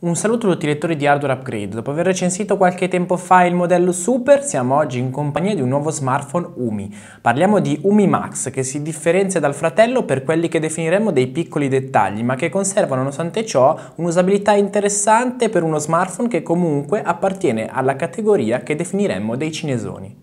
Un saluto dal direttore di Hardware Upgrade. Dopo aver recensito qualche tempo fa il modello Super, siamo oggi in compagnia di un nuovo smartphone Umi. Parliamo di Umi Max, che si differenzia dal fratello per quelli che definiremmo dei piccoli dettagli, ma che conservano nonostante ciò un'usabilità interessante per uno smartphone che comunque appartiene alla categoria che definiremmo dei cinesoni.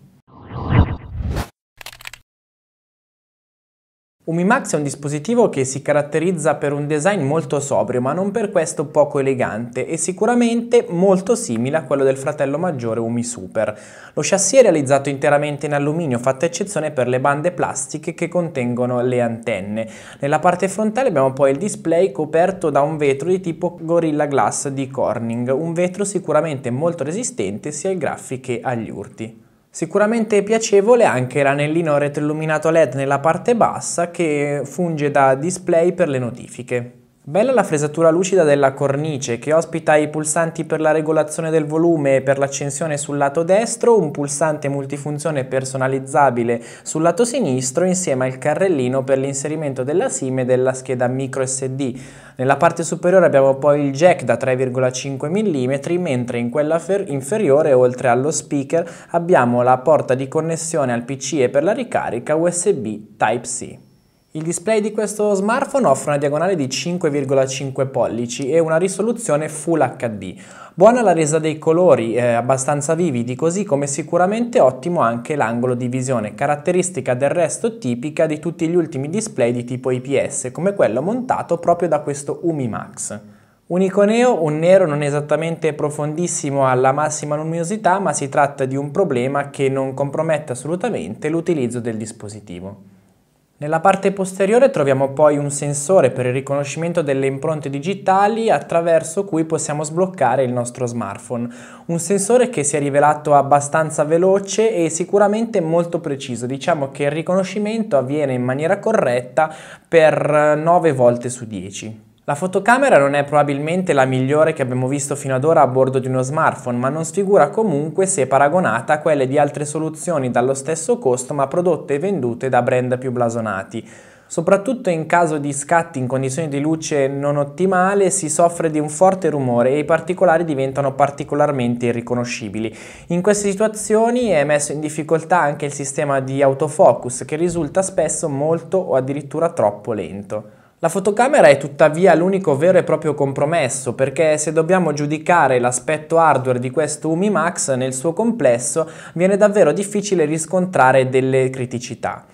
Umimax è un dispositivo che si caratterizza per un design molto sobrio ma non per questo poco elegante e sicuramente molto simile a quello del fratello maggiore Umi Super. Lo chassis è realizzato interamente in alluminio fatta eccezione per le bande plastiche che contengono le antenne. Nella parte frontale abbiamo poi il display coperto da un vetro di tipo Gorilla Glass di Corning, un vetro sicuramente molto resistente sia ai graffi che agli urti. Sicuramente piacevole anche l'anellino retroilluminato LED nella parte bassa che funge da display per le notifiche. Bella la fresatura lucida della cornice che ospita i pulsanti per la regolazione del volume e per l'accensione sul lato destro, un pulsante multifunzione personalizzabile sul lato sinistro insieme al carrellino per l'inserimento della SIM e della scheda micro SD. Nella parte superiore abbiamo poi il jack da 3,5 mm mentre in quella inferiore oltre allo speaker abbiamo la porta di connessione al PC e per la ricarica USB Type-C. Il display di questo smartphone offre una diagonale di 5,5 pollici e una risoluzione Full HD. Buona la resa dei colori, eh, abbastanza vividi, così come sicuramente ottimo anche l'angolo di visione, caratteristica del resto tipica di tutti gli ultimi display di tipo IPS, come quello montato proprio da questo UMI Max. Un iconeo, un nero non esattamente profondissimo alla massima luminosità, ma si tratta di un problema che non compromette assolutamente l'utilizzo del dispositivo. Nella parte posteriore troviamo poi un sensore per il riconoscimento delle impronte digitali attraverso cui possiamo sbloccare il nostro smartphone. Un sensore che si è rivelato abbastanza veloce e sicuramente molto preciso. Diciamo che il riconoscimento avviene in maniera corretta per 9 volte su 10. La fotocamera non è probabilmente la migliore che abbiamo visto fino ad ora a bordo di uno smartphone, ma non sfigura comunque se paragonata a quelle di altre soluzioni dallo stesso costo ma prodotte e vendute da brand più blasonati. Soprattutto in caso di scatti in condizioni di luce non ottimale si soffre di un forte rumore e i particolari diventano particolarmente irriconoscibili. In queste situazioni è messo in difficoltà anche il sistema di autofocus che risulta spesso molto o addirittura troppo lento. La fotocamera è tuttavia l'unico vero e proprio compromesso perché se dobbiamo giudicare l'aspetto hardware di questo UMI Max nel suo complesso viene davvero difficile riscontrare delle criticità.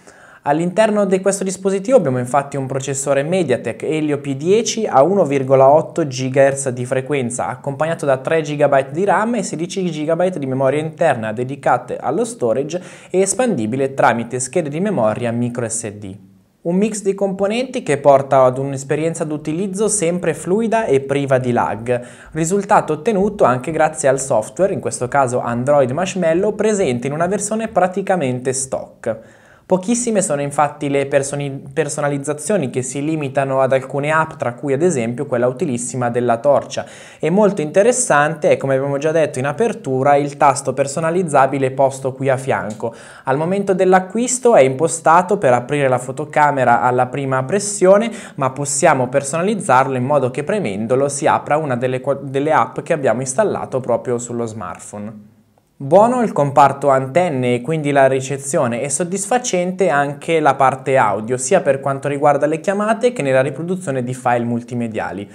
All'interno di questo dispositivo abbiamo infatti un processore Mediatek Helio P10 a 1,8 GHz di frequenza, accompagnato da 3 GB di RAM e 16 GB di memoria interna dedicate allo storage e espandibile tramite schede di memoria microSD. Un mix di componenti che porta ad un'esperienza d'utilizzo sempre fluida e priva di lag, risultato ottenuto anche grazie al software, in questo caso Android Marshmallow, presente in una versione praticamente stock. Pochissime sono infatti le personalizzazioni che si limitano ad alcune app, tra cui ad esempio quella utilissima della torcia. E molto interessante è, come abbiamo già detto in apertura, il tasto personalizzabile posto qui a fianco. Al momento dell'acquisto è impostato per aprire la fotocamera alla prima pressione, ma possiamo personalizzarlo in modo che premendolo si apra una delle, delle app che abbiamo installato proprio sullo smartphone. Buono il comparto antenne e quindi la ricezione e soddisfacente anche la parte audio, sia per quanto riguarda le chiamate che nella riproduzione di file multimediali.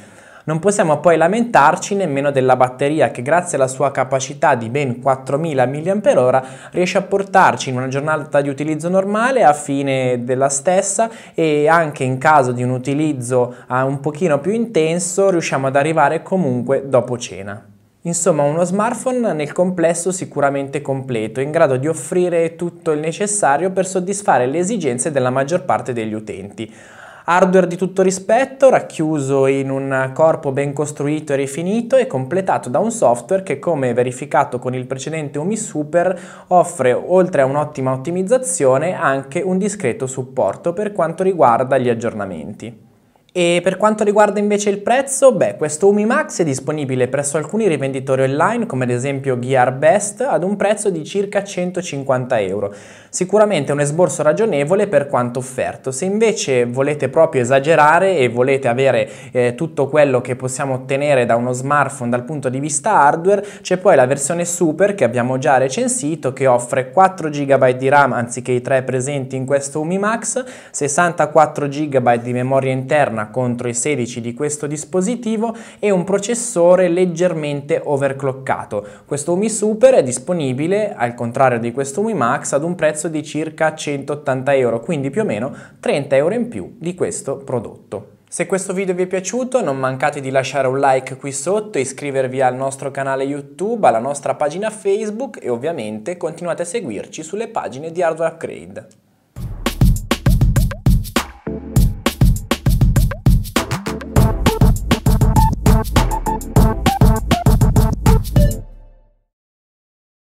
Non possiamo poi lamentarci nemmeno della batteria che grazie alla sua capacità di ben 4000 mAh riesce a portarci in una giornata di utilizzo normale a fine della stessa e anche in caso di un utilizzo ah, un pochino più intenso riusciamo ad arrivare comunque dopo cena. Insomma, uno smartphone nel complesso sicuramente completo, in grado di offrire tutto il necessario per soddisfare le esigenze della maggior parte degli utenti. Hardware di tutto rispetto, racchiuso in un corpo ben costruito e rifinito e completato da un software che, come verificato con il precedente Umi Super, offre, oltre a un'ottima ottimizzazione, anche un discreto supporto per quanto riguarda gli aggiornamenti. E per quanto riguarda invece il prezzo, beh, questo Umi Max è disponibile presso alcuni rivenditori online, come ad esempio Gear Best, ad un prezzo di circa 150 euro. Sicuramente un esborso ragionevole per quanto offerto. Se invece volete proprio esagerare e volete avere eh, tutto quello che possiamo ottenere da uno smartphone dal punto di vista hardware, c'è poi la versione Super che abbiamo già recensito, che offre 4 GB di RAM anziché i 3 presenti in questo Umi Max, 64 GB di memoria interna interna contro i 16 di questo dispositivo e un processore leggermente overclockato. Questo Umi Super è disponibile, al contrario di questo Umi Max, ad un prezzo di circa 180 euro, quindi più o meno 30 euro in più di questo prodotto. Se questo video vi è piaciuto non mancate di lasciare un like qui sotto, iscrivervi al nostro canale YouTube, alla nostra pagina Facebook e ovviamente continuate a seguirci sulle pagine di Hardware Upgrade.